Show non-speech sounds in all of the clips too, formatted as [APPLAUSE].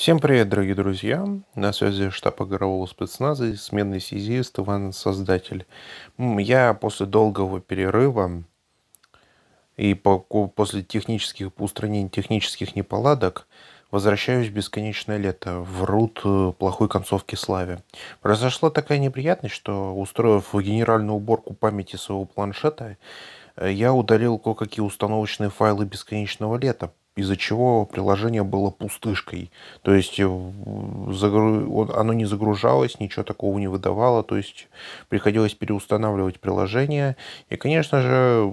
Всем привет, дорогие друзья! На связи штаб игрового спецназа и сменный сизист Иван Создатель. Я после долгого перерыва и после технических, устранений технических неполадок возвращаюсь в бесконечное лето, в рут э, плохой концовки славе. Произошла такая неприятность, что, устроив генеральную уборку памяти своего планшета, э, я удалил кое-какие установочные файлы бесконечного лета, из-за чего приложение было пустышкой. То есть э, загру... оно не загружалось, ничего такого не выдавало, то есть приходилось переустанавливать приложение. И, конечно же,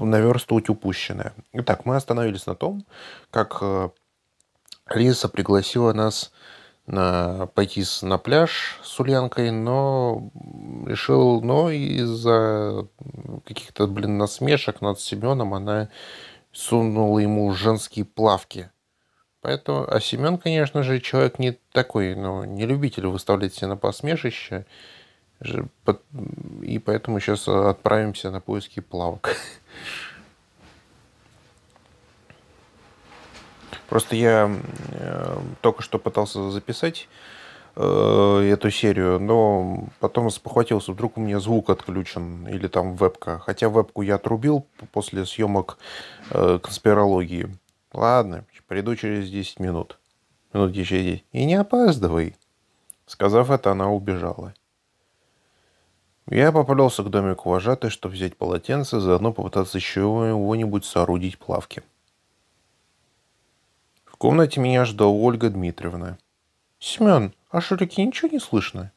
наверстывать упущенное. Итак, мы остановились на том, как э, Лиза пригласила нас на, пойти на пляж с Ульянкой, но решил, но из-за каких-то, блин, насмешек над Семеном она сунула ему женские плавки. Поэтому, а Семен, конечно же, человек не такой, но ну, не любитель выставлять себя на посмешище, и поэтому сейчас отправимся на поиски плавок. Просто я э, только что пытался записать Э, эту серию, но потом спохватился, вдруг у меня звук отключен или там вебка. Хотя вебку я отрубил после съемок э, конспирологии. Ладно, приду через 10 минут. Минут через 10. И не опаздывай. Сказав это, она убежала. Я поплелся к домику вожатой, чтобы взять полотенце, заодно попытаться еще его-нибудь соорудить плавки. В комнате меня ждала Ольга Дмитриевна. «Семен, «А Шурике ничего не слышно?»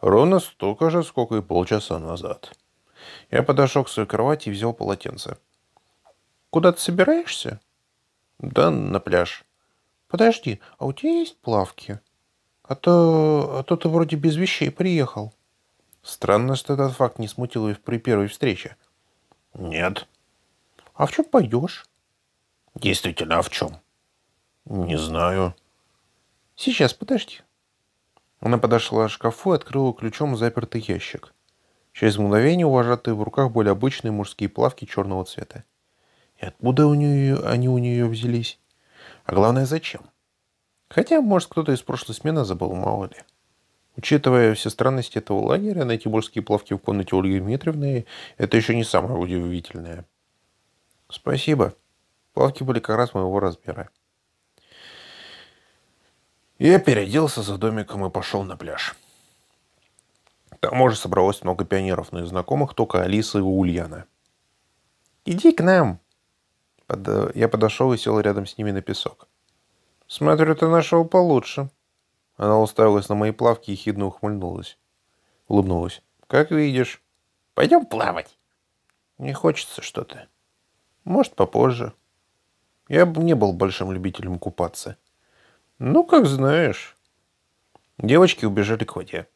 Ровно столько же, сколько и полчаса назад. Я подошел к своей кровати и взял полотенце. «Куда ты собираешься?» «Да, на пляж». «Подожди, а у тебя есть плавки? А то, а то ты вроде без вещей приехал». Странно, что этот факт не смутил ее при первой встрече. «Нет». «А в чем пойдешь?» «Действительно, а в чем?» «Не знаю». «Сейчас, подожди». Она подошла к шкафу и открыла ключом запертый ящик. Через мгновение уважатые в руках были обычные мужские плавки черного цвета. И откуда у нее, они у нее взялись? А главное, зачем? Хотя, может, кто-то из прошлой смены забыл, мало ли. Учитывая все странности этого лагеря, найти мужские плавки в комнате Ольги Дмитриевны – это еще не самое удивительное. Спасибо. Плавки были как раз моего размера. Я переоделся за домиком и пошел на пляж. Там уже собралось много пионеров, но и знакомых только Алиса и Ульяна. «Иди к нам!» Я подошел и сел рядом с ними на песок. «Смотрю, ты нашел получше». Она уставилась на мои плавки и хидно ухмыльнулась. Улыбнулась. «Как видишь». «Пойдем плавать». «Не хочется что-то». «Может, попозже». Я не был большим любителем купаться. «Ну, как знаешь». Девочки убежали к воде.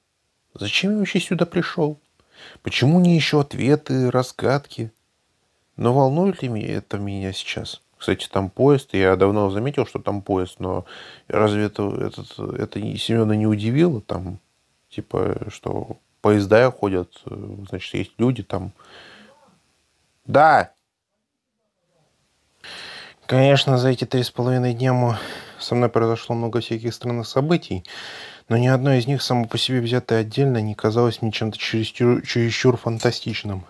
Зачем я вообще сюда пришел? Почему не еще ответы, разгадки? Но волнует ли это меня сейчас? Кстати, там поезд. Я давно заметил, что там поезд, но разве это, этот, это Семена не удивило? Там, типа, что поезда ходят, значит, есть люди там. Да! Конечно, за эти три с половиной дня мы со мной произошло много всяких странных событий, но ни одно из них само по себе взятое отдельно не казалось мне чем-то чересчур, чересчур фантастичным.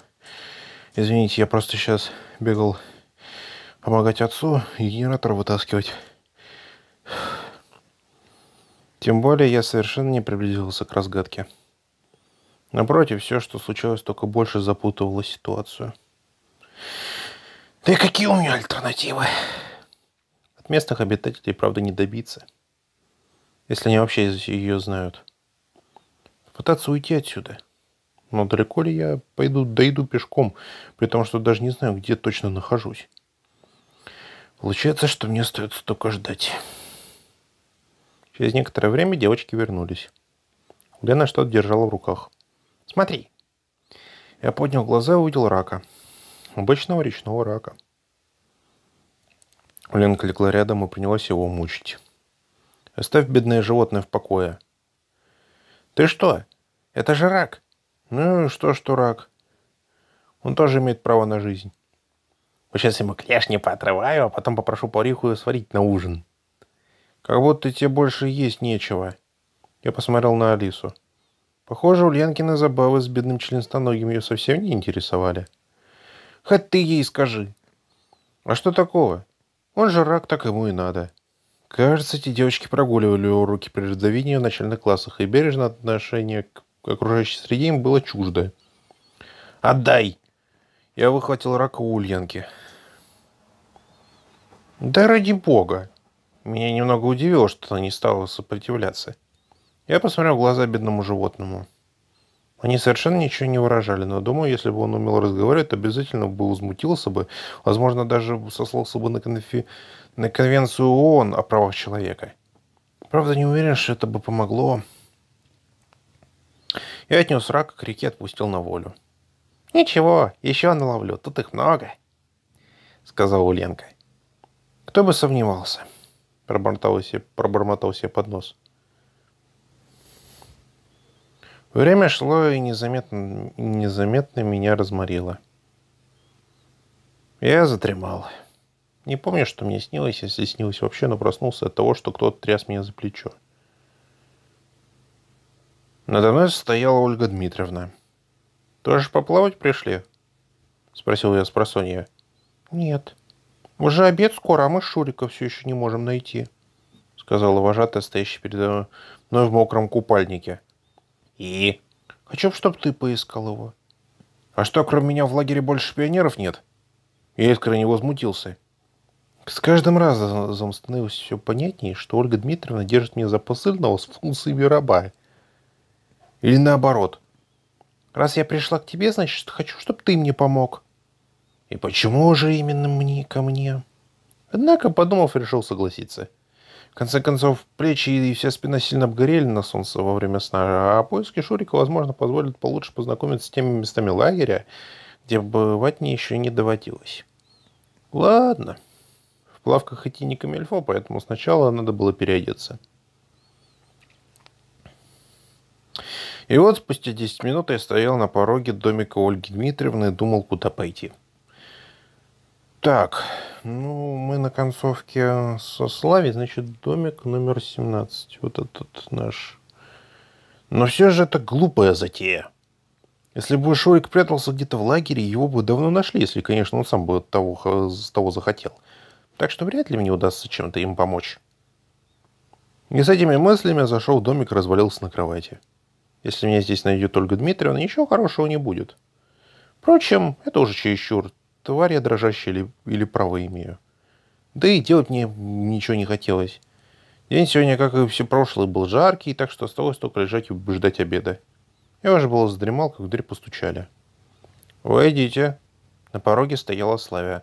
Извините, я просто сейчас бегал помогать отцу и генератор вытаскивать. Тем более я совершенно не приблизился к разгадке. Напротив, все, что случилось, только больше запутывало ситуацию. Да и какие у меня альтернативы? От местных обитателей, правда, не добиться. Если они вообще ее знают. Пытаться уйти отсюда. Но далеко ли я пойду, дойду пешком, при том, что даже не знаю, где точно нахожусь. Получается, что мне остается только ждать. Через некоторое время девочки вернулись. Лена что-то держала в руках. «Смотри!» Я поднял глаза и увидел рака. Обычного речного рака. Ленка легла рядом и принялась его мучить. «Оставь бедное животное в покое». «Ты что? Это же рак!» «Ну, что ж, что рак? Он тоже имеет право на жизнь». Вот сейчас ему клешни поотрываю, а потом попрошу повариху сварить на ужин. Как будто тебе больше есть нечего. Я посмотрел на Алису. Похоже, Ульянкины забавы с бедным членстоногим ее совсем не интересовали. Хоть ты ей скажи. А что такого? Он же рак, так ему и надо. Кажется, эти девочки прогуливали уроки природоведения в начальных классах, и бережное отношение к окружающей среде им было чуждо. «Отдай!» Я выхватил рака у Ульянки. «Да ради бога!» Меня немного удивило, что она не стала сопротивляться. Я посмотрел в глаза бедному животному – они совершенно ничего не выражали, но, думаю, если бы он умел разговаривать, то обязательно бы возмутился бы, возможно, даже сослался бы на, конфи... на конвенцию ООН о правах человека. Правда, не уверен, что это бы помогло. Я отнес рака к реке, отпустил на волю. «Ничего, еще наловлю, тут их много», — сказала Ульянка. «Кто бы сомневался», — пробормотал себе, пробормотал себе под нос. Время шло и незаметно, незаметно меня разморило. Я затремал. Не помню, что мне снилось, если снилось вообще, но проснулся от того, что кто-то тряс меня за плечо. Надо мной стояла Ольга Дмитриевна. «Тоже поплавать пришли?» — спросил я с просонья. «Нет. Уже обед скоро, а мы Шурика все еще не можем найти», — сказала вожатая, стоящая передо мной в мокром купальнике. «И?» «Хочу, чтобы ты поискал его». «А что, кроме меня в лагере больше пионеров нет?» Я искренне возмутился. С каждым разом становилось все понятнее, что Ольга Дмитриевна держит меня за посыльного с функциями раба. Или наоборот. Раз я пришла к тебе, значит, хочу, чтобы ты мне помог. И почему же именно мне ко мне? Однако, подумав, решил согласиться. — конце концов, плечи и вся спина сильно обгорели на солнце во время сна, а поиски Шурика, возможно, позволят получше познакомиться с теми местами лагеря, где бывать мне еще не доводилось. Ладно. В плавках идти не камельфо, поэтому сначала надо было переодеться. И вот спустя 10 минут я стоял на пороге домика Ольги Дмитриевны и думал, куда пойти. — так, ну, мы на концовке со Слави, значит, домик номер 17. Вот этот наш. Но все же это глупая затея. Если бы Шурик прятался где-то в лагере, его бы давно нашли, если, конечно, он сам бы того, того захотел. Так что вряд ли мне удастся чем-то им помочь. И с этими мыслями зашел в домик и развалился на кровати. Если меня здесь найдет только Дмитриевна, ничего хорошего не будет. Впрочем, это уже чересчур. Тварь я дрожащая или, или право имею. Да и делать мне ничего не хотелось. День сегодня, как и все прошлые, был жаркий, так что осталось только лежать и ждать обеда. Я уже было задремал, как в дверь постучали. «Войдите!» На пороге стояла Славя.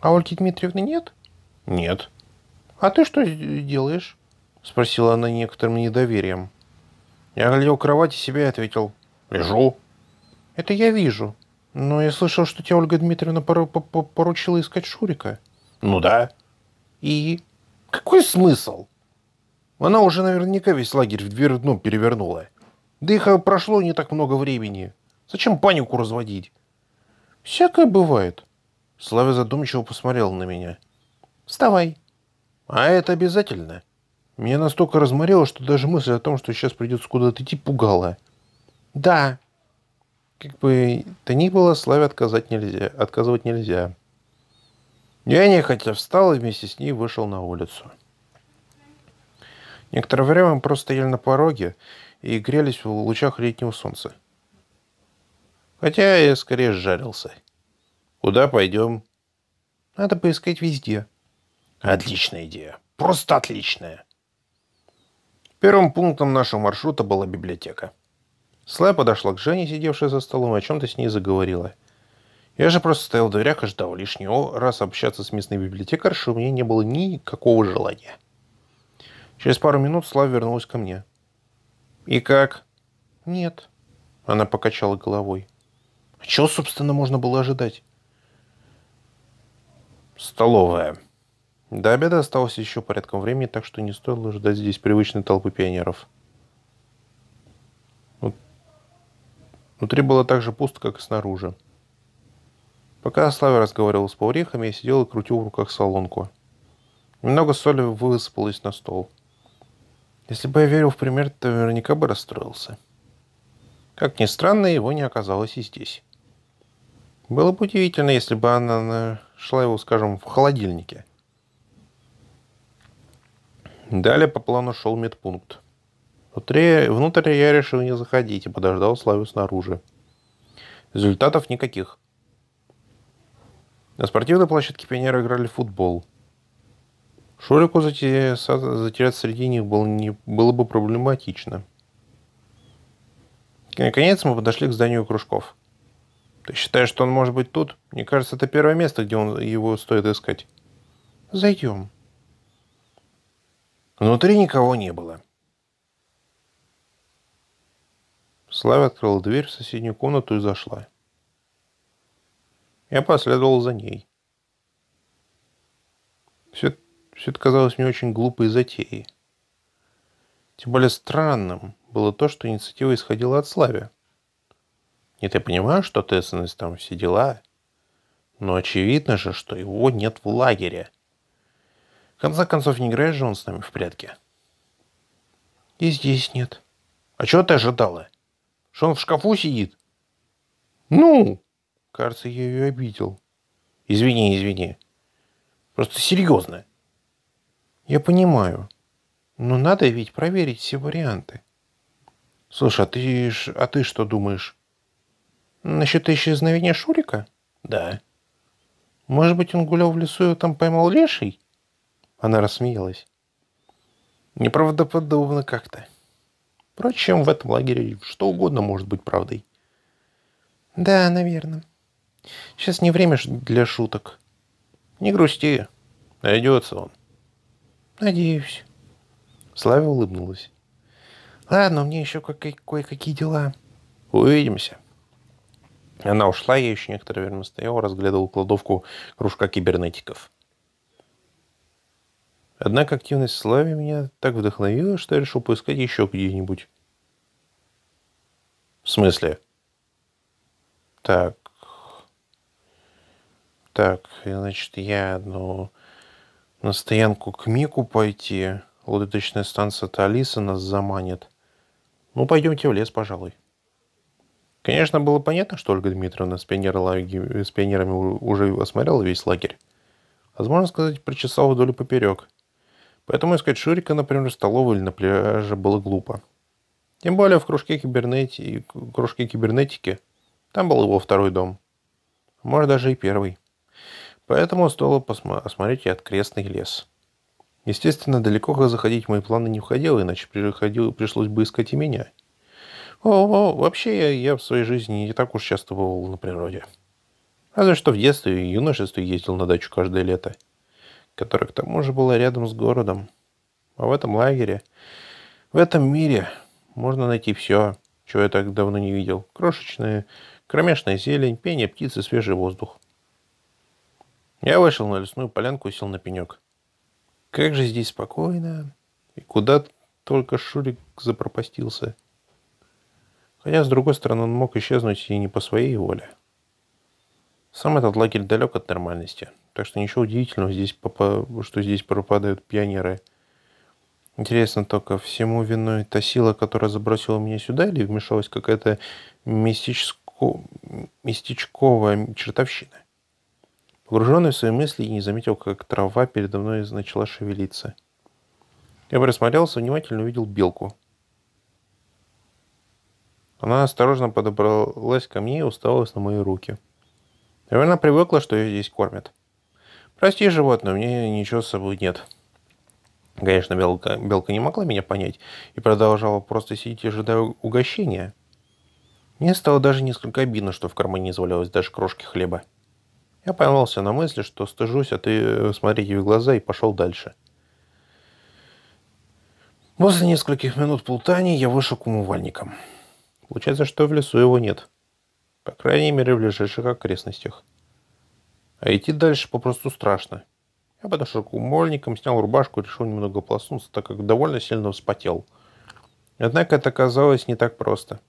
«А Ольги Дмитриевны нет?» «Нет». «А ты что делаешь?» Спросила она некоторым недоверием. Я глядел в кровати себя и ответил. «Лежу». «Это я вижу», но ну, я слышал, что тебе Ольга Дмитриевна поручила искать Шурика. Ну да. И? Какой смысл? Она уже наверняка весь лагерь в дверь дном ну, перевернула. Да их а, прошло не так много времени. Зачем панику разводить? Всякое бывает. Славя задумчиво посмотрел на меня. Вставай. А это обязательно. Меня настолько разморило, что даже мысль о том, что сейчас придется куда-то идти, пугала. Да, как бы то ни было, Славе отказать нельзя, отказывать нельзя. Я нехотя встал и вместе с ней вышел на улицу. Некоторое время мы просто стояли на пороге и грелись в лучах летнего солнца. Хотя я скорее сжарился. Куда пойдем? Надо поискать везде. Отличная идея. Просто отличная. Первым пунктом нашего маршрута была библиотека. Слая подошла к Жене, сидевшей за столом, и о чем-то с ней заговорила. Я же просто стоял в дверях и ждал лишнего раз общаться с местной библиотекаршей, у меня не было никакого желания. Через пару минут Слава вернулась ко мне. «И как?» «Нет», — она покачала головой. «А чего, собственно, можно было ожидать?» «Столовая». До обеда осталось еще порядком времени, так что не стоило ждать здесь привычной толпы пионеров. Внутри было так же пусто, как и снаружи. Пока Славя разговаривал с поварихами, я сидел и крутил в руках солонку. Немного соли высыпалось на стол. Если бы я верил в пример, то наверняка бы расстроился. Как ни странно, его не оказалось и здесь. Было бы удивительно, если бы она нашла его, скажем, в холодильнике. Далее по плану шел медпункт. Внутри, внутрь я решил не заходить и подождал Славу снаружи. Результатов никаких. На спортивной площадке пионеры играли в футбол. Шурику затеряться среди них было, не, было бы проблематично. И, наконец мы подошли к зданию кружков. Ты считаешь, что он может быть тут? Мне кажется, это первое место, где он, его стоит искать. Зайдем. Внутри никого не было. Славя открыла дверь в соседнюю комнату и зашла. Я последовал за ней. Все, все это казалось мне очень глупой затеей. Тем более странным было то, что инициатива исходила от Славя. Нет, я понимаю, что Тессенес там все дела, но очевидно же, что его нет в лагере. В конце концов, не играет же он с нами в прятки. И здесь нет. А чего ты ожидала? Что он в шкафу сидит? Ну, кажется, я ее обидел. Извини, извини. Просто серьезно. Я понимаю. Но надо ведь проверить все варианты. Слушай, а ты, а ты что думаешь? Насчет исчезновения Шурика? Да. Может быть, он гулял в лесу и там поймал леший? Она рассмеялась. Неправдоподобно как-то. Впрочем, в этом лагере что угодно может быть правдой. Да, наверное. Сейчас не время для шуток. Не грусти. Найдется он. Надеюсь. Славя улыбнулась. Ладно, мне еще кое-какие дела. Увидимся. Она ушла, я еще некоторое время стоял, разглядывал кладовку кружка кибернетиков. Однако активность Слави меня так вдохновила, что я решил поискать еще где-нибудь. В смысле? Так. Так, значит, я, ну, на стоянку к Мику пойти. Лодочная станция Талиса нас заманит. Ну, пойдемте в лес, пожалуй. Конечно, было понятно, что Ольга Дмитриевна с, пионер с пионерами уже осмотрела весь лагерь. Возможно сказать, причесал вдоль и поперек. Поэтому искать Шурика, например, в столовой или на пляже было глупо. Тем более в кружке, кибернети... кружке кибернетики. Там был его второй дом. Может, даже и первый. Поэтому стоило посмотреть и открестный лес. Естественно, далеко заходить в мои планы не входило, иначе приходил... пришлось бы искать и меня. о, вообще, я, я в своей жизни не так уж часто бывал на природе. Разве что в детстве и юношестве ездил на дачу каждое лето – которое к тому же было рядом с городом. А в этом лагере, в этом мире можно найти все, чего я так давно не видел. крошечная, кромешная зелень, пение птицы, свежий воздух. Я вышел на лесную полянку и сел на пенек. Как же здесь спокойно. И куда только Шурик запропастился. Хотя, с другой стороны, он мог исчезнуть и не по своей воле. Сам этот лагерь далек от нормальности. Так что ничего удивительного, здесь попа... что здесь пропадают пионеры. Интересно только, всему виной та сила, которая забросила меня сюда, или вмешалась какая-то местечко... мистичковая чертовщина? Погруженный в свои мысли, я не заметил, как трава передо мной начала шевелиться. Я присмотрелся, внимательно увидел белку. Она осторожно подобралась ко мне и уставилась на мои руки. Наверное, привыкла, что ее здесь кормят. Прости, животное, мне ничего с собой нет. Конечно, белка, белка не могла меня понять и продолжала просто сидеть, ожидая угощения. Мне стало даже несколько обидно, что в кармане не завалялось даже крошки хлеба. Я поймался на мысли, что стыжусь, а ты э, смотреть в глаза и пошел дальше. После нескольких минут плутаний я вышел к умывальникам. Получается, что в лесу его нет. По крайней мере, в ближайших окрестностях. А идти дальше попросту страшно. Я подошел к умольникам, снял рубашку и решил немного плоснуться, так как довольно сильно вспотел. Однако это оказалось не так просто.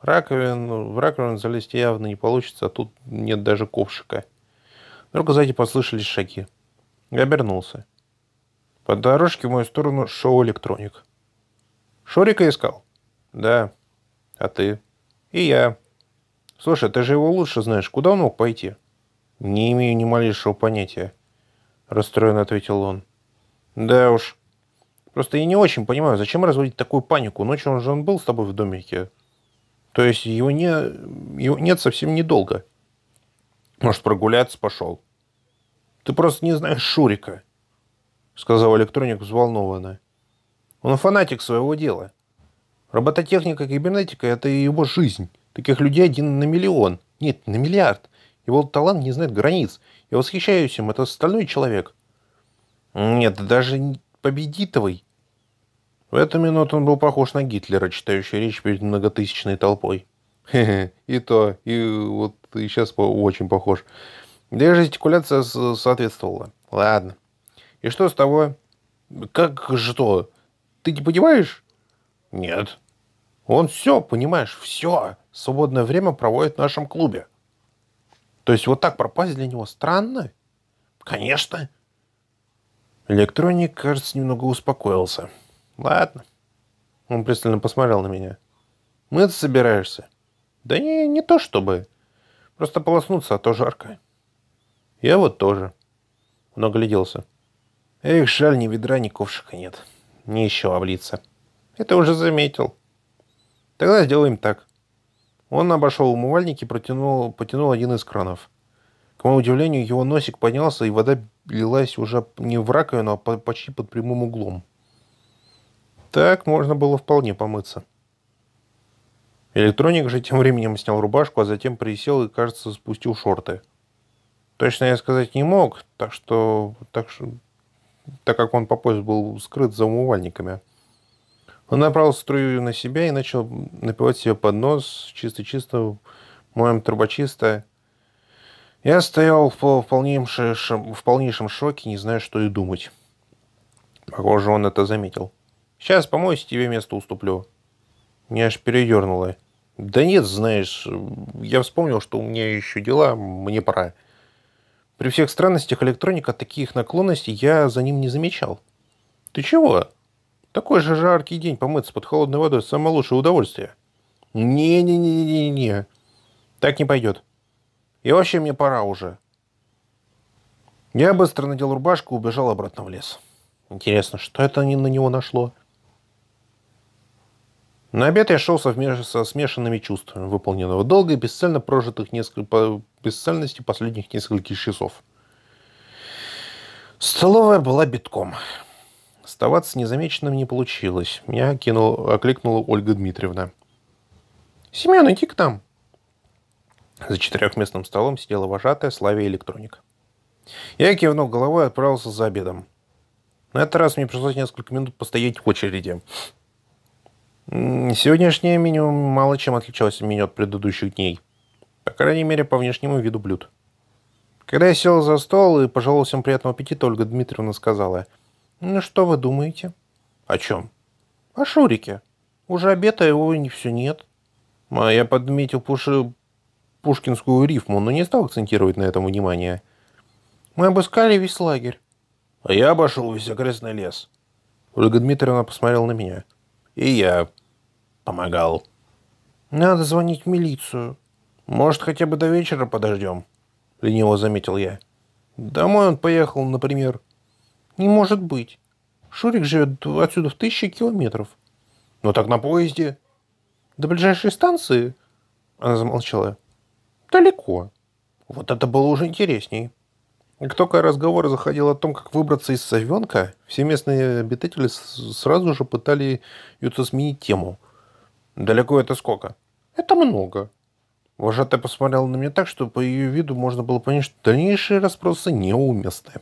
Раковин, ну, в раковину залезть явно не получится, а тут нет даже ковшика. Вдруг сзади послышались шаги. Я обернулся. По дорожке в мою сторону шел электроник. «Шурика искал?» «Да». «А ты?» «И я». «Слушай, ты же его лучше знаешь. Куда он мог пойти?» «Не имею ни малейшего понятия», — расстроенно ответил он. «Да уж. Просто я не очень понимаю, зачем разводить такую панику? Ночью он же он был с тобой в домике. То есть его, не... его нет совсем недолго. Может, прогуляться пошел? Ты просто не знаешь Шурика», — сказал электроник взволнованно. «Он фанатик своего дела. Робототехника и кибернетика — это его жизнь. Таких людей один на миллион. Нет, на миллиард. Его талант не знает границ. Я восхищаюсь им, это стальной человек. Нет, даже победитовый. В эту минуту он был похож на Гитлера, читающий речь перед многотысячной толпой. [LAUGHS] и то, и вот и сейчас очень похож. Да и жестикуляция соответствовала. Ладно. И что с того? Как что? Ты не понимаешь? Нет. Он все, понимаешь, все свободное время проводит в нашем клубе. То есть вот так пропасть для него странно? Конечно. Электроник, кажется, немного успокоился. Ладно. Он пристально посмотрел на меня. Мы это собираешься? Да не, не то чтобы. Просто полоснуться, а то жарко. Я вот тоже. Он огляделся. Эх, жаль, ни ведра, ни ковшика нет. Не еще облиться. Это уже заметил. Тогда сделаем так. Он обошел умывальник и протянул, потянул один из кранов. К моему удивлению, его носик поднялся, и вода лилась уже не в раковину, а почти под прямым углом. Так можно было вполне помыться. Электроник же тем временем снял рубашку, а затем присел и, кажется, спустил шорты. Точно я сказать не мог, так что, так, что, так как он по пояс был скрыт за умывальниками. Он направил струю на себя и начал напивать себе под нос, чисто-чисто, моем трубочиста. Я стоял в полнейшем, в полнейшем шоке, не знаю, что и думать. Похоже, он это заметил. «Сейчас помойся, тебе место уступлю». Меня аж передернуло. «Да нет, знаешь, я вспомнил, что у меня еще дела, мне пора». При всех странностях электроника таких наклонностей я за ним не замечал. «Ты чего?» Такой же жаркий день помыться под холодной водой – самое лучшее удовольствие. Не-не-не-не-не. Так не пойдет. И вообще мне пора уже. Я быстро надел рубашку и убежал обратно в лес. Интересно, что это на него нашло? На обед я шел совмеш... со смешанными чувствами выполненного долга и бесцельно прожитых несколько... бесцельности последних нескольких часов. Столовая была битком. Оставаться незамеченным не получилось. Меня кинул, окликнула Ольга Дмитриевна. «Семен, иди к нам!» За четырехместным столом сидела вожатая Славия Электроник. Я кивнул головой и отправился за обедом. На этот раз мне пришлось несколько минут постоять в очереди. Сегодняшнее меню мало чем отличалось от меню от предыдущих дней. По крайней мере, по внешнему виду блюд. Когда я сел за стол и пожелал всем приятного аппетита, Ольга Дмитриевна сказала – ну что вы думаете? О чем? О Шурике. Уже обета его не все нет. А я подметил пуши... пушкинскую рифму, но не стал акцентировать на этом внимание. Мы обыскали весь лагерь. А я обошел весь окрестный лес. Ольга Дмитриевна посмотрела на меня. И я помогал. Надо звонить в милицию. Может, хотя бы до вечера подождем? Лениво заметил я. Домой он поехал, например. Не может быть. Шурик живет отсюда в тысячи километров. Но так на поезде. До ближайшей станции? Она замолчала. Далеко. Вот это было уже интересней. Как только разговор заходил о том, как выбраться из совенка, все местные обитатели сразу же пытали пытались сменить тему. «Далеко это сколько?» «Это много». Вожатая посмотрела на меня так, что по ее виду можно было понять, что дальнейшие расспросы неуместны.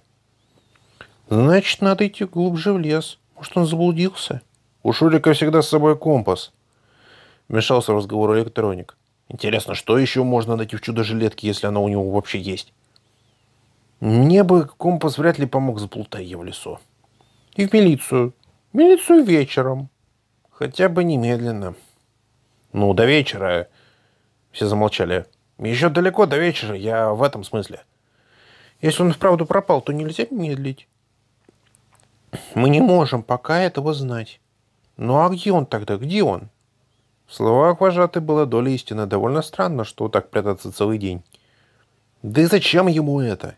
Значит, надо идти глубже в лес. Может, он заблудился? У Шурика всегда с собой компас. Вмешался в разговор электроник. Интересно, что еще можно найти в чудо-жилетке, если она у него вообще есть? Мне бы компас вряд ли помог, заплутай я в лесу. И в милицию. В милицию вечером. Хотя бы немедленно. Ну, до вечера. Все замолчали. Еще далеко до вечера, я в этом смысле. Если он вправду пропал, то нельзя медлить. Мы не можем пока этого знать. Ну а где он тогда? Где он? В словах вожатой была доля истины. Довольно странно, что так прятаться целый день. Да и зачем ему это?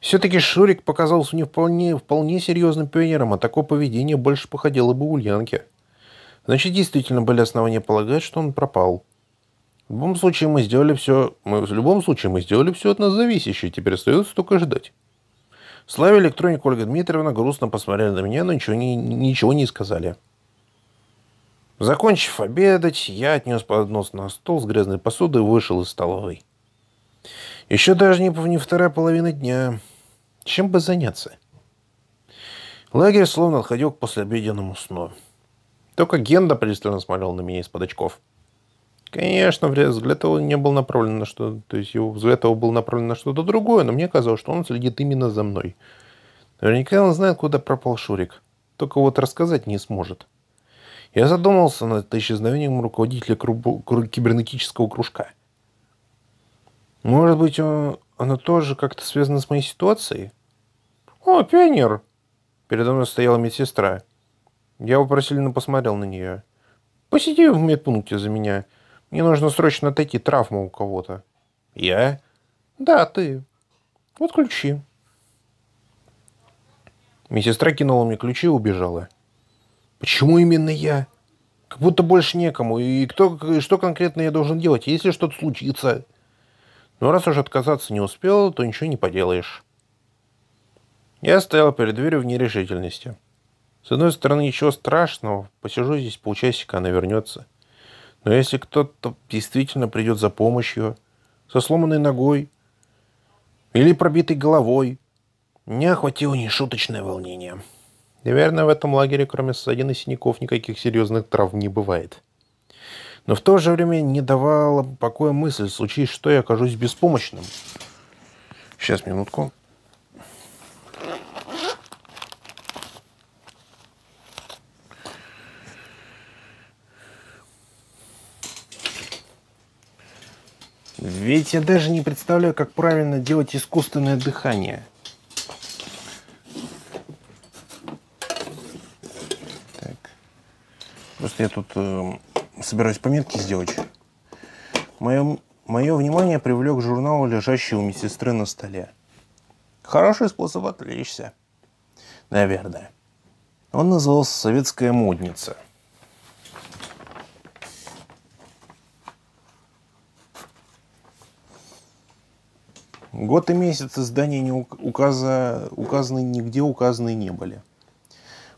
Все-таки Шурик показался мне вполне, вполне серьезным пионером, а такое поведение больше походило бы Ульянке. Значит, действительно были основания полагать, что он пропал. В любом случае мы сделали все, мы, в любом случае мы сделали все от нас зависящее, теперь остается только ждать. Слава электроник Ольга Дмитриевна грустно посмотрела на меня, но ничего не, ничего не сказали. Закончив обедать, я отнес поднос на стол с грязной посудой и вышел из столовой. Еще даже не, не вторая половина дня. Чем бы заняться? Лагерь словно отходил к послеобеденному сну. Только Генда пристально смотрел на меня из-под очков. Конечно, взгляд его не был направлен на что-то, то есть его взгляд его был направлен на что-то другое, но мне казалось, что он следит именно за мной. Наверняка он знает, куда пропал Шурик, только вот рассказать не сможет. Я задумался над исчезновением руководителя кибернетического кружка. Может быть, он, оно тоже как-то связано с моей ситуацией? О, пионер! Передо мной стояла медсестра. Я вопросительно посмотрел на нее. Посиди в медпункте за меня. Мне нужно срочно отойти, травму у кого-то. Я? Да, ты. Вот ключи. Медсестра кинула мне ключи и убежала. Почему именно я? Как будто больше некому. И кто, и что конкретно я должен делать, если что-то случится? Но раз уж отказаться не успел, то ничего не поделаешь. Я стоял перед дверью в нерешительности. С одной стороны, ничего страшного. Посижу здесь полчасика, она вернется. — но если кто-то действительно придет за помощью, со сломанной ногой или пробитой головой, меня охватило нешуточное волнение. Наверное, в этом лагере, кроме ссадин и синяков, никаких серьезных травм не бывает. Но в то же время не давала покоя мысль, случись что я окажусь беспомощным. Сейчас, минутку. Ведь я даже не представляю, как правильно делать искусственное дыхание. Так. Просто я тут э, собираюсь пометки сделать. Мое, мое внимание привлек журнал, лежащий у медсестры на столе. Хороший способ отвлечься. Наверное. Он назывался «Советская модница». Год и месяц издания не указа, указаны нигде указаны не были.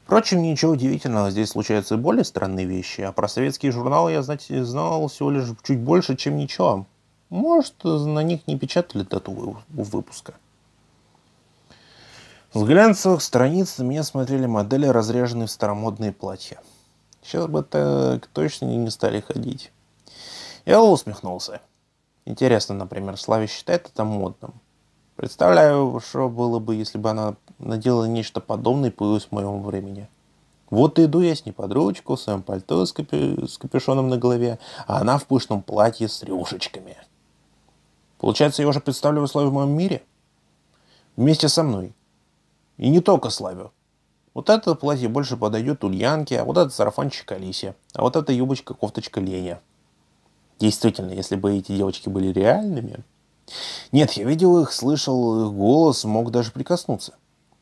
Впрочем, ничего удивительного, здесь случаются более странные вещи, а про советские журналы я знать, знал всего лишь чуть больше, чем ничего. Может, на них не печатали дату выпуска. С глянцевых страниц на меня смотрели модели, разряженные в старомодные платья. Сейчас бы так точно не стали ходить. Я усмехнулся. Интересно, например, Слави считает это модным. Представляю, что было бы, если бы она надела нечто подобное и появилось в моем времени. Вот иду я с ней под ручку, в своем пальто с, капи... с капюшоном на голове, а она в пышном платье с рюшечками. Получается, я уже представляю Славию в моем мире? Вместе со мной. И не только Славию. Вот это платье больше подойдет Ульянке, а вот этот сарафанчик Алисе, а вот эта юбочка-кофточка Лене. Действительно, если бы эти девочки были реальными... Нет, я видел их, слышал их голос, мог даже прикоснуться.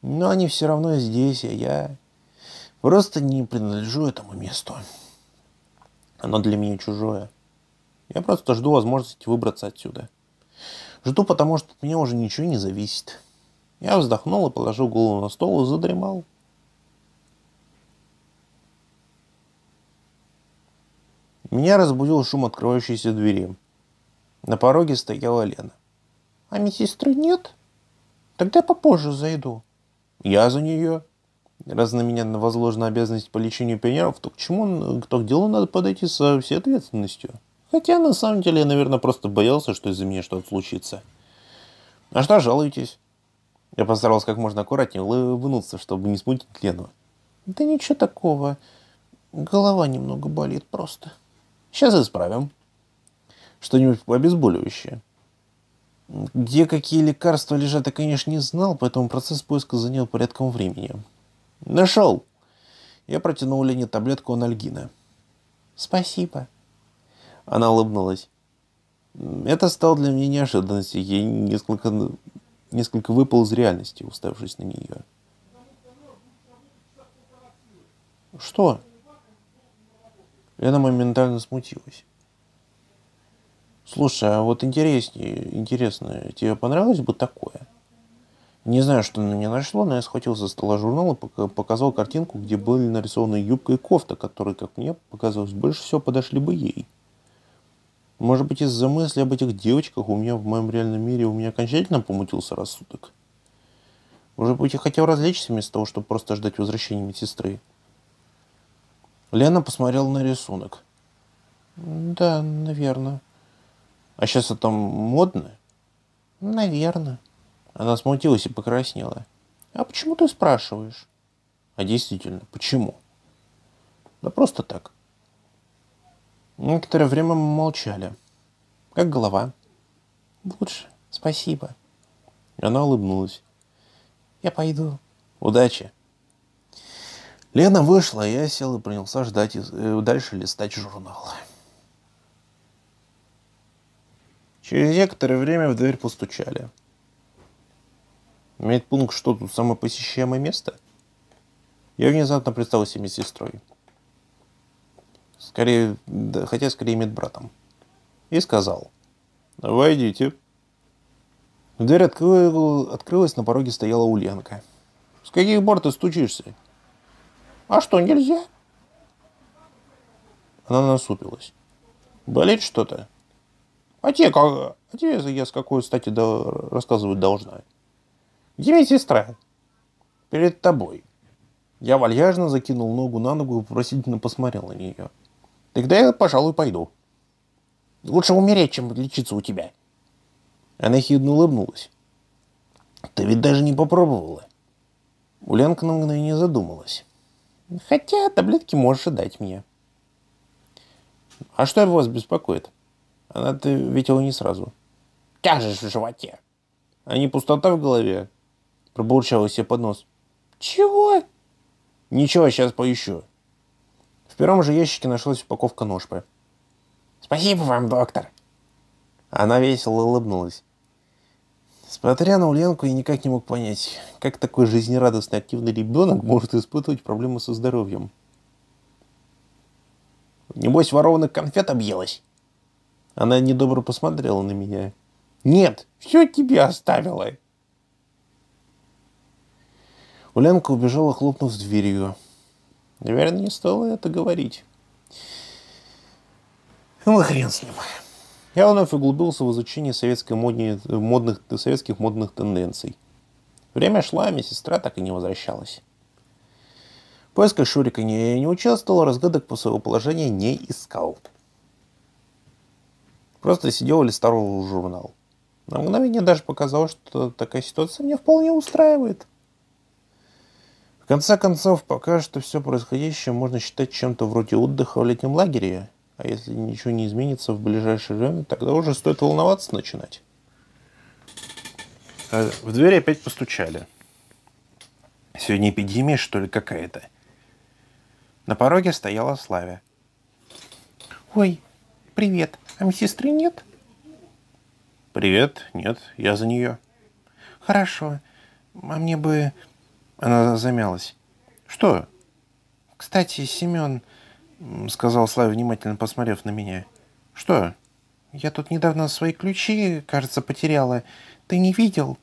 Но они все равно здесь, а я просто не принадлежу этому месту. Оно для меня чужое. Я просто жду возможности выбраться отсюда. Жду, потому что от меня уже ничего не зависит. Я вздохнул и положил голову на стол и задремал. Меня разбудил шум открывающейся двери. На пороге стояла Лена. «А медсестры нет? Тогда попозже зайду». «Я за нее». Раз на меня возложена обязанность по лечению пионеров, то к чему, то к делу надо подойти со всей ответственностью. Хотя на самом деле я, наверное, просто боялся, что из-за меня что-то случится. А что жалуетесь? Я постарался как можно аккуратнее улыбнуться, чтобы не смутить Лену. Да ничего такого. Голова немного болит просто. Сейчас исправим. Что-нибудь обезболивающее. Где какие лекарства лежат, я, конечно, не знал, поэтому процесс поиска занял порядком времени. Нашел! Я протянул Лене таблетку анальгина. Спасибо. Она улыбнулась. Это стало для меня неожиданностью. Я несколько, несколько выпал из реальности, уставшись на нее. Что? Лена моментально смутилась. Слушай, а вот интереснее, интересно, тебе понравилось бы такое? Не знаю, что на меня нашло, но я схватил со стола журнал и показал картинку, где были нарисованы юбка и кофта, которые, как мне показалось, больше всего подошли бы ей. Может быть, из-за мысли об этих девочках у меня в моем реальном мире у меня окончательно помутился рассудок. Может быть, я хотел развлечься вместо того, чтобы просто ждать возвращения медсестры. Лена посмотрела на рисунок. «Да, наверное». «А сейчас это модно?» «Наверное». Она смутилась и покраснела. «А почему ты спрашиваешь?» «А действительно, почему?» «Да просто так». Некоторое время мы молчали. «Как голова?» «Лучше, спасибо». Она улыбнулась. «Я пойду». «Удачи!» Лена вышла, я сел и принялся ждать и э, дальше листать журнал. Через некоторое время в дверь постучали. Медпункт что тут, самое посещаемое место? Я внезапно представил себе медсестрой. Скорее, да, хотя скорее медбратом. И сказал. «Войдите». Дверь открыл, открылась, на пороге стояла Ульянка. «С каких пор ты стучишься?» А что, нельзя? Она насупилась. Болит что-то? А тебе, как... а тебе я с какой стати до... рассказывать должна? Где моя сестра? Перед тобой. Я вальяжно закинул ногу на ногу и вопросительно посмотрел на нее. Тогда я, пожалуй, пойду. Лучше умереть, чем лечиться у тебя. Она хидно улыбнулась. Ты ведь даже не попробовала. Улянка на мгновение задумалась. Хотя таблетки можешь дать мне. А что его вас беспокоит? Она ты, ответила не сразу. Тяжесть в животе. А не пустота в голове? Пробурчала себе под нос. Чего? Ничего, сейчас поищу. В первом же ящике нашлась упаковка ножпы. Спасибо вам, доктор. Она весело улыбнулась. Смотря на Ульянку, я никак не мог понять, как такой жизнерадостный активный ребенок может испытывать проблемы со здоровьем. Небось, ворованных конфет объелась. Она недобро посмотрела на меня. Нет, все тебе оставила. Улянка убежала, хлопнув дверью. Наверное, не стоило это говорить. Ну, хрен с ним. Я вновь углубился в изучение советской модни, модных, советских модных тенденций. Время шло, а медсестра так и не возвращалась. В поисках Шурика не, не участвовал, разгадок по своему положению не искал. Просто сидел и листал журнал. На мгновение даже показалось, что такая ситуация меня вполне устраивает. В конце концов, пока что все происходящее можно считать чем-то вроде отдыха в летнем лагере а если ничего не изменится в ближайшее время, тогда уже стоит волноваться начинать. А, в дверь опять постучали. Сегодня эпидемия, что ли, какая-то. На пороге стояла Славя. «Ой, привет. А медсестры нет?» «Привет. Нет, я за нее». «Хорошо. А мне бы...» Она замялась. «Что?» «Кстати, Семен, — сказал Слава внимательно посмотрев на меня. «Что?» «Я тут недавно свои ключи, кажется, потеряла. Ты не видел?»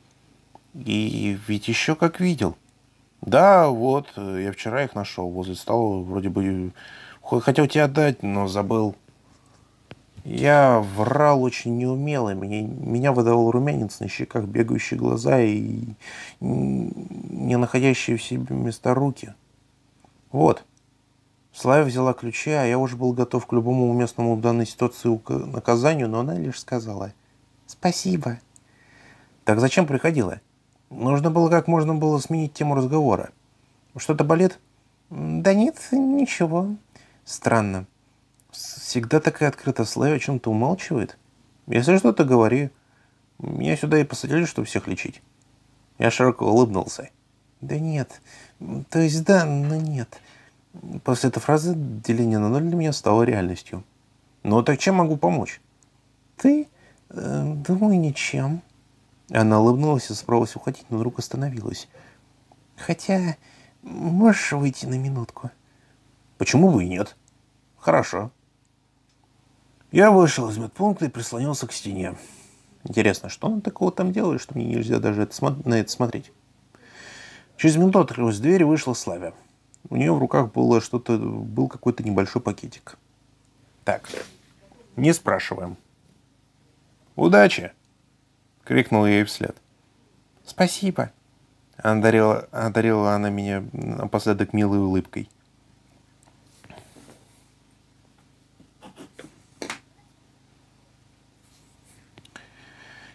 «И ведь еще как видел». «Да, вот, я вчера их нашел возле стола, вроде бы э, хотел тебе отдать, но забыл». Я врал очень неумело, меня, меня выдавал румянец на щеках, бегающие глаза и не находящие в себе места руки. «Вот», Славя взяла ключи, а я уже был готов к любому уместному в данной ситуации наказанию, но она лишь сказала «Спасибо». «Так зачем приходила?» «Нужно было как можно было сменить тему разговора. Что-то болит?» «Да нет, ничего. Странно. Всегда такая открытая Славя о чем-то умалчивает. Если что-то говори. Меня сюда и посадили, чтобы всех лечить». Я широко улыбнулся. «Да нет. То есть да, но нет. После этой фразы деление на ноль для меня стало реальностью. Но так чем могу помочь?» «Ты? Э, думаю, ничем». Она улыбнулась и собралась уходить, но вдруг остановилась. «Хотя, можешь выйти на минутку?» «Почему бы и нет?» «Хорошо». Я вышел из медпункта и прислонился к стене. Интересно, что она такого там делает, что мне нельзя даже это на это смотреть? Через минуту открылась дверь и вышла Славя. У нее в руках было что-то, был какой-то небольшой пакетик. Так, не спрашиваем. «Удачи!» — крикнул я ей вслед. «Спасибо!» — одарила, одарила она меня напоследок милой улыбкой.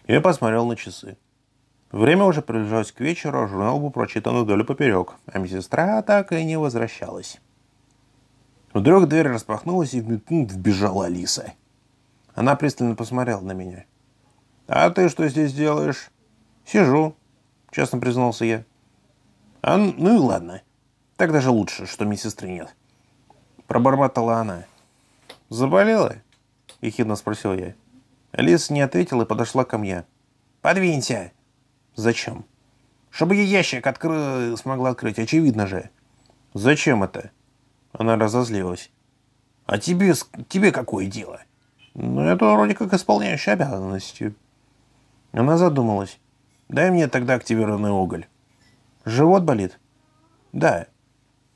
Я посмотрел на часы. Время уже приближалось к вечеру, а журнал был прочитан вдоль и поперек, а медсестра так и не возвращалась. Вдруг дверь распахнулась, и в вбежала Алиса. Она пристально посмотрела на меня. «А ты что здесь делаешь?» «Сижу», — честно признался я. «А, ну и ладно. Так даже лучше, что медсестры нет». Пробормотала она. «Заболела?» — ехидно спросил я. Алиса не ответила и подошла ко мне. «Подвинься!» Зачем? Чтобы ей ящик откры... смогла открыть, очевидно же. Зачем это? Она разозлилась. А тебе, тебе какое дело? Ну, это вроде как исполняющая обязанности. Она задумалась. Дай мне тогда активированный уголь. Живот болит? Да.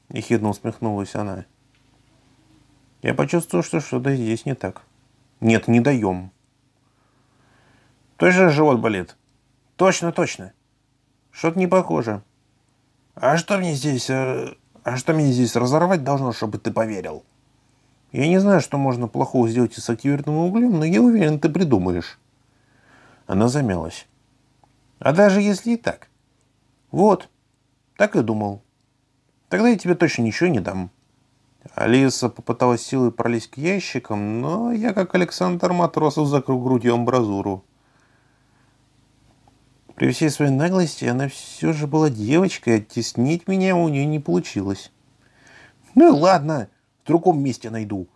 И Ехидно усмехнулась она. Я почувствовал, что что-то здесь не так. Нет, не даем. Точно живот болит? Точно, точно. Что-то не похоже. А что мне здесь... Э, а что мне здесь разорвать должно, чтобы ты поверил? Я не знаю, что можно плохого сделать с активированным углем, но я уверен, ты придумаешь. Она замялась. А даже если и так. Вот, так и думал. Тогда я тебе точно ничего не дам. Алиса попыталась силой пролезть к ящикам, но я, как Александр Матросов, закрыл грудью амбразуру. При всей своей наглости она все же была девочкой, оттеснить меня у нее не получилось. «Ну ладно, в другом месте найду».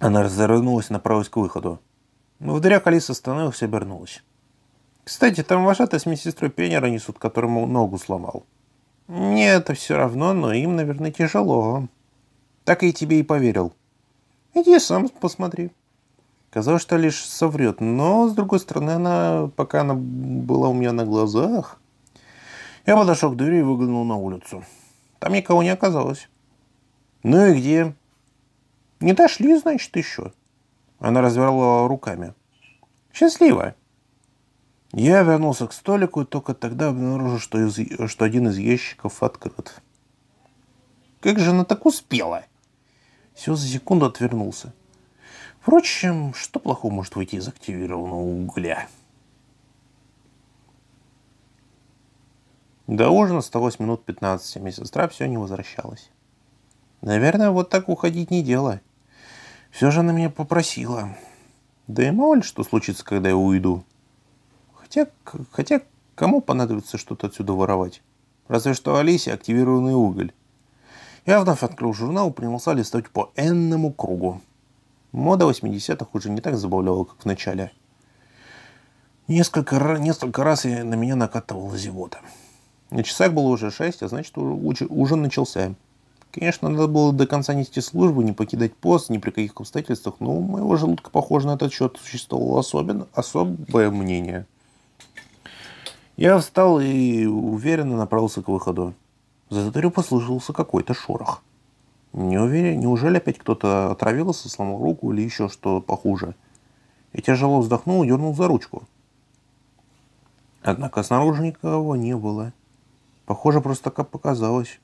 Она развернулась направилась к выходу. Но вдруг Алиса остановилась и обернулась. «Кстати, там вожатый с медсестрой пионера несут, которому ногу сломал». «Мне это все равно, но им, наверное, тяжело». «Так и тебе и поверил». «Иди сам посмотри». Казалось, что лишь соврет, но, с другой стороны, она, пока она была у меня на глазах, я подошел к двери и выглянул на улицу. Там никого не оказалось. Ну и где? Не дошли, значит, еще. Она развернула руками. Счастливо. Я вернулся к столику и только тогда обнаружил, что, из, что один из ящиков открыт. Как же она так успела? Все за секунду отвернулся. Впрочем, что плохого может выйти из активированного угля? До ужина осталось минут 15, а медсестра все не возвращалась. Наверное, вот так уходить не дело. Все же она меня попросила. Да и мало ли что случится, когда я уйду. Хотя, хотя кому понадобится что-то отсюда воровать? Разве что Алисе активированный уголь. Я вновь открыл журнал и принялся листать по энному кругу. Мода 80-х уже не так забавляла, как в начале. Несколько, несколько раз я, на меня накатывала зевота. На часах было уже 6, а значит уже ужин начался. Конечно, надо было до конца нести службу, не покидать пост, ни при каких обстоятельствах, но у моего желудка, похоже, на этот счет существовало особенно, особое мнение. Я встал и уверенно направился к выходу. За дверью послышался какой-то шорох. Не уверен, неужели опять кто-то отравился, сломал руку или еще что похуже? И тяжело вздохнул и дернул за ручку. Однако снаружи никого не было. Похоже, просто как показалось.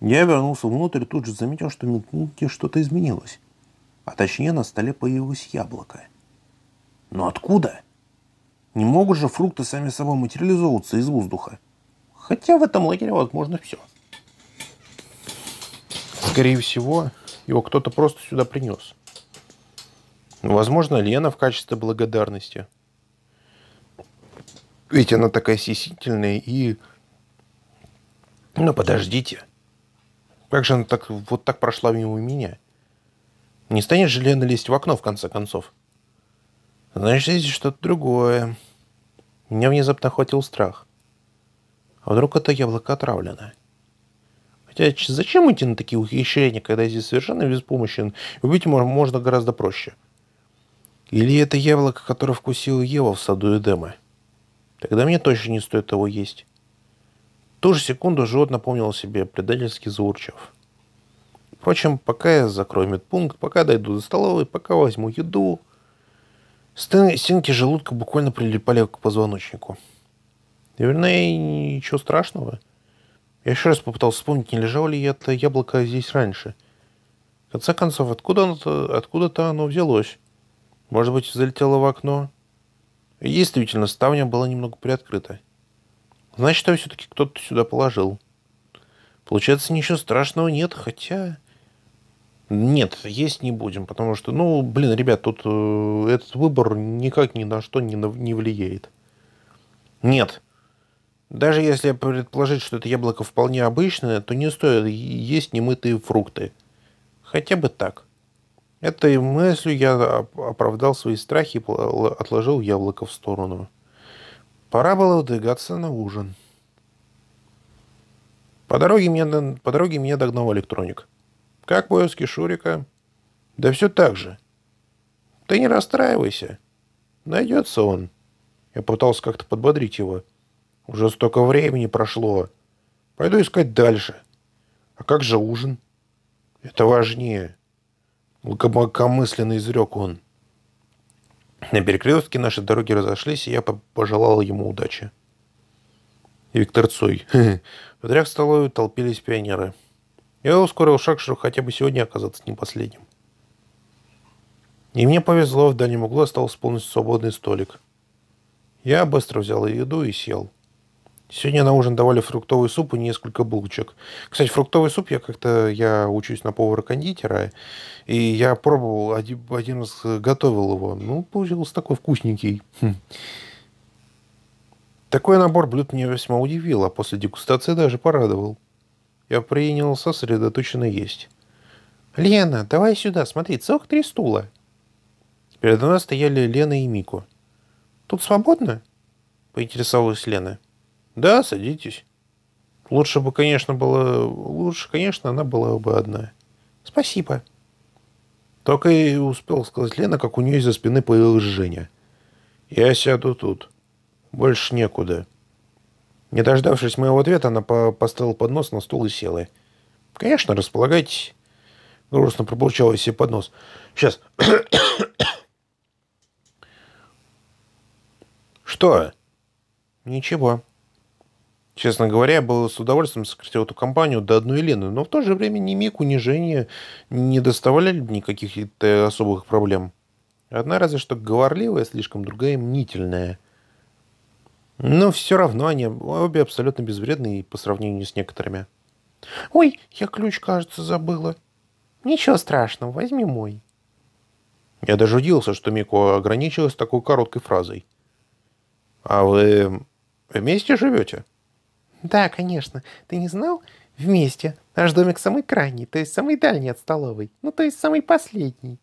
Я вернулся внутрь и тут же заметил, что в клубке что-то изменилось. А точнее, на столе появилось яблоко. Но откуда? Не могут же фрукты сами собой материализовываться из воздуха. Хотя в этом лагере возможно все. Скорее всего, его кто-то просто сюда принес. Возможно, Лена в качестве благодарности. Ведь она такая сисительная и... Ну, подождите. Как же она так, вот так прошла мимо меня? Не станет же Лена лезть в окно, в конце концов? Значит, здесь что-то другое. Меня внезапно охватил страх. А вдруг это яблоко отравленное? Хотя зачем идти на такие ухищрения, когда здесь совершенно беспомощен? Убить можно гораздо проще. Или это яблоко, которое вкусил Ева в саду Эдема? Тогда мне точно не стоит его есть. В ту же секунду живот напомнил себе, предательски заурчав. Впрочем, пока я закрою медпункт, пока дойду до столовой, пока возьму еду... Стенки желудка буквально прилипали к позвоночнику. Наверное, ничего страшного — я еще раз попытался вспомнить, не лежало ли это яблоко здесь раньше. В конце концов, откуда-то откуда оно взялось? Может быть, залетело в окно? И действительно, ставня была немного приоткрыта. Значит, его все-таки кто-то сюда положил. Получается, ничего страшного нет, хотя... Нет, есть не будем, потому что, ну, блин, ребят, тут э, этот выбор никак ни на что не, на, не влияет. Нет, даже если предположить, что это яблоко вполне обычное, то не стоит есть немытые фрукты. Хотя бы так. Этой мыслью я оправдал свои страхи и отложил яблоко в сторону. Пора было выдвигаться на ужин. По дороге меня, по дороге меня догнал электроник. «Как поиски Шурика?» «Да все так же». «Ты не расстраивайся. Найдется он». Я пытался как-то подбодрить его. Уже столько времени прошло. Пойду искать дальше. А как же ужин? Это важнее. Глубокомысленно изрек он. На перекрестке наши дороги разошлись, и я пожелал ему удачи. Виктор Цой. [LAUGHS] В дверях столовой толпились пионеры. Я ускорил шаг, чтобы хотя бы сегодня оказаться не последним. И мне повезло, в дальнем углу остался полностью свободный столик. Я быстро взял еду и сел. — Сегодня на ужин давали фруктовый суп и несколько булочек. Кстати, фруктовый суп я как-то, я учусь на повара-кондитера, и я пробовал, один, один раз готовил его. Ну, получилось такой вкусненький. Хм. Такой набор блюд меня весьма удивил, а после дегустации даже порадовал. Я принял сосредоточенно есть. «Лена, давай сюда, смотри, целых три стула». Передо мной стояли Лена и Мику. «Тут свободно?» – поинтересовалась Лена. – да, садитесь. Лучше бы, конечно, было... Лучше, конечно, она была бы одна. Спасибо. Только и успел сказать Лена, как у нее из-за спины появилась Женя. Я сяду тут. Больше некуда. Не дождавшись моего ответа, она по поставила поднос на стул и села. Конечно, располагайтесь. Грустно пробурчала себе поднос. Сейчас. [COUGHS] Что? Ничего. Честно говоря, я бы с удовольствием сократил эту компанию до одной Лены, но в то же время ни миг унижения не доставляли никаких особых проблем. Одна разве что говорливая слишком, другая мнительная. Но все равно они обе абсолютно безвредные по сравнению с некоторыми. «Ой, я ключ, кажется, забыла. Ничего страшного, возьми мой». Я даже удивился, что Мико ограничилась такой короткой фразой. «А вы вместе живете?» Да, конечно. Ты не знал? Вместе. Наш домик самый крайний, то есть самый дальний от столовой. Ну, то есть самый последний.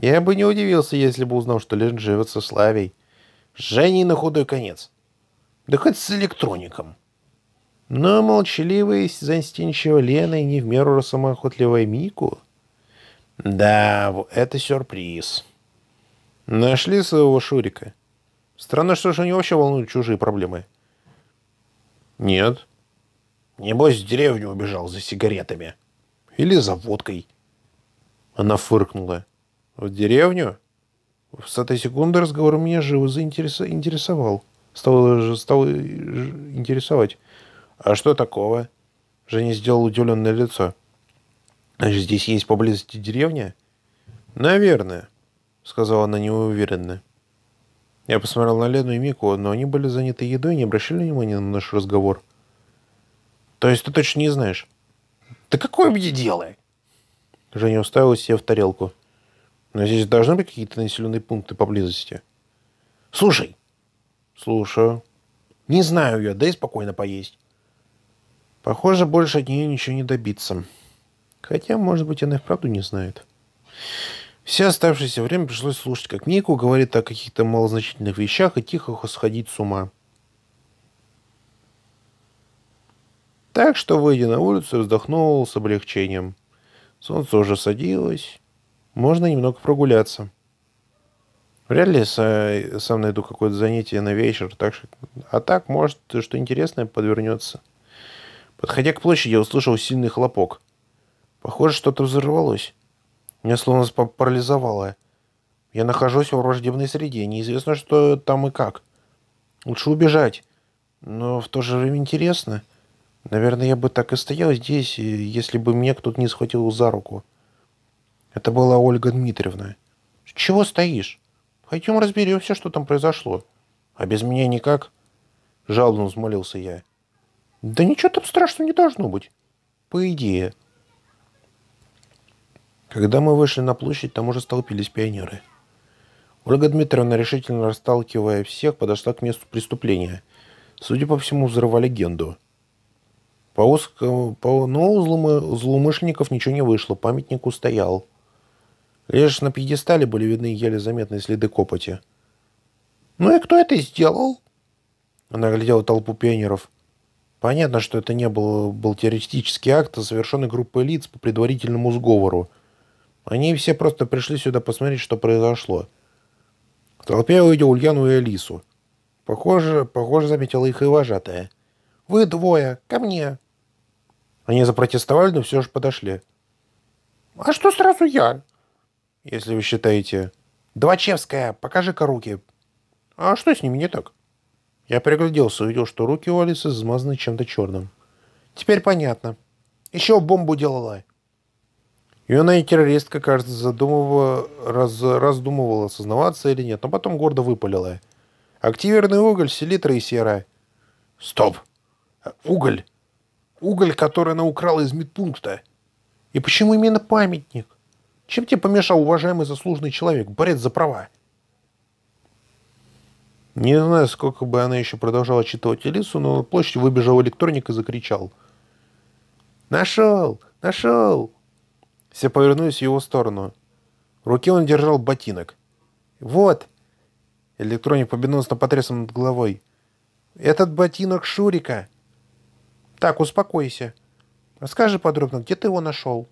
Я бы не удивился, если бы узнал, что Лен живет со Славей. Женей на худой конец. Да хоть с электроником. Но молчаливая и застенчивая Лена и не в меру самоохотливая Мику... Да, это сюрприз. Нашли своего Шурика. Странно, что же они вообще волнуют чужие проблемы. — нет. Небось, в деревню убежал за сигаретами. Или за водкой. Она фыркнула. В деревню? С этой секунды разговор меня живо заинтересовал. Стало, стал интересовать. А что такого? Женя сделал удивленное лицо. Значит, здесь есть поблизости деревня? Наверное, сказала она неуверенно. Я посмотрел на Лену и Мику, но они были заняты едой и не обращали внимания на наш разговор. То есть ты точно не знаешь? Да какое мне дело? Женя уставилась себе в тарелку. Но здесь должны быть какие-то населенные пункты поблизости. Слушай. Слушаю. Не знаю я, дай спокойно поесть. Похоже, больше от нее ничего не добиться. Хотя, может быть, она и вправду не знает. Все оставшееся время пришлось слушать, как Нику говорит о каких-то малозначительных вещах и тихо сходить с ума. Так что, выйдя на улицу, вздохнул с облегчением. Солнце уже садилось. Можно немного прогуляться. Вряд ли сам найду какое-то занятие на вечер. Так что, а так, может, что интересное подвернется. Подходя к площади, я услышал сильный хлопок. Похоже, что-то взорвалось. Меня словно парализовало. Я нахожусь в враждебной среде, неизвестно, что там и как. Лучше убежать, но в то же время интересно. Наверное, я бы так и стоял здесь, если бы меня кто-то не схватил за руку. Это была Ольга Дмитриевна. «Чего стоишь? Пойдем разберемся, что там произошло. А без меня никак?» Жалобно взмолился я. «Да ничего там страшного не должно быть. По идее». Когда мы вышли на площадь, там уже столпились пионеры. Ольга Дмитриевна, решительно расталкивая всех, подошла к месту преступления. Судя по всему, взрыва легенду. По, узкому, по но у злоумышленников ничего не вышло, памятник устоял. Лишь на пьедестале были видны еле заметные следы копоти. «Ну и кто это сделал?» Она глядела толпу пионеров. Понятно, что это не был, был террористический акт, а совершенный группой лиц по предварительному сговору – они все просто пришли сюда посмотреть, что произошло. В толпе я увидел Ульяну и Алису. Похоже, похоже, заметила их и вожатая. «Вы двое, ко мне!» Они запротестовали, но все же подошли. «А что сразу я?» «Если вы считаете...» «Двачевская, покажи-ка руки!» «А что с ними не так?» Я пригляделся, и увидел, что руки у Алисы измазаны чем-то черным. «Теперь понятно. Еще бомбу делала. Юная террористка, кажется, задумывала, раз, раздумывала, сознаваться или нет, но потом гордо выпалила. Активированный уголь, селитра и сера. Стоп! А, уголь! Уголь, который она украла из медпункта. И почему именно памятник? Чем тебе помешал уважаемый заслуженный человек, борец за права? Не знаю, сколько бы она еще продолжала читать Элису, но на площади выбежал электроник и закричал. «Нашел! Нашел!» Все повернулись в его сторону. В руке он держал ботинок. «Вот!» Электроник победоносно потряс над головой. «Этот ботинок Шурика!» «Так, успокойся. Расскажи подробно, где ты его нашел?»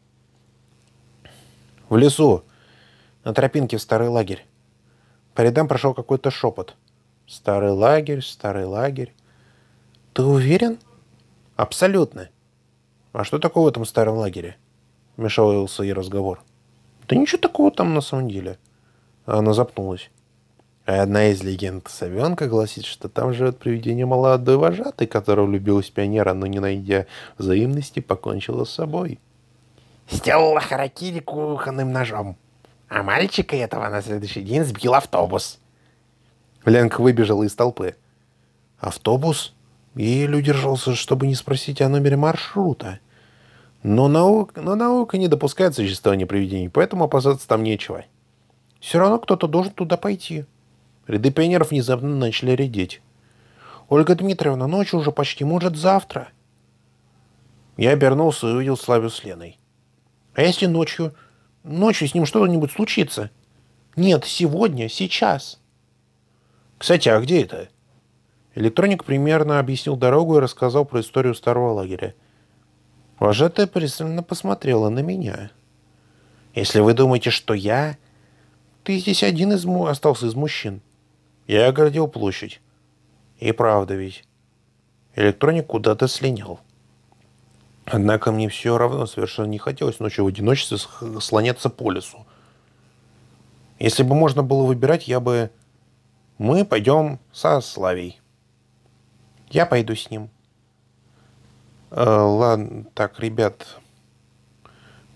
«В лесу. На тропинке в старый лагерь». По рядам прошел какой-то шепот. «Старый лагерь, старый лагерь». «Ты уверен?» «Абсолютно. А что такое в этом старом лагере?» — мешался ей разговор. «Да ничего такого там на самом деле». Она запнулась. одна из легенд Савенка гласит, что там живет привидение молодой вожатой, которая влюбилась в пионера, но не найдя взаимности, покончила с собой. Сделала харакири кухонным ножом. А мальчика этого на следующий день сбил автобус. Ленка выбежала из толпы. Автобус? Еле удержался, чтобы не спросить о номере маршрута. Но наука, но наука не допускает существования привидений, поэтому опасаться там нечего. Все равно кто-то должен туда пойти. Ряды пионеров внезапно начали редеть. «Ольга Дмитриевна, ночь уже почти, может, завтра?» Я обернулся и увидел Славю с Леной. «А если ночью? Ночью с ним что-нибудь случится?» «Нет, сегодня, сейчас!» «Кстати, а где это?» Электроник примерно объяснил дорогу и рассказал про историю старого лагеря – Вожатая пристально посмотрела на меня. «Если вы думаете, что я...» «Ты здесь один из му... остался из мужчин». Я оградил площадь. И правда ведь. Электроник куда-то слинял. Однако мне все равно совершенно не хотелось ночью в одиночестве слоняться по лесу. Если бы можно было выбирать, я бы... Мы пойдем со Славей. Я пойду с ним. Э, ладно, так, ребят,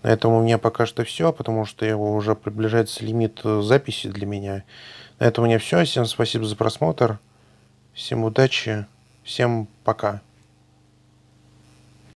на этом у меня пока что все, потому что его уже приближается лимит э, записи для меня. На этом у меня все. Всем спасибо за просмотр. Всем удачи. Всем пока.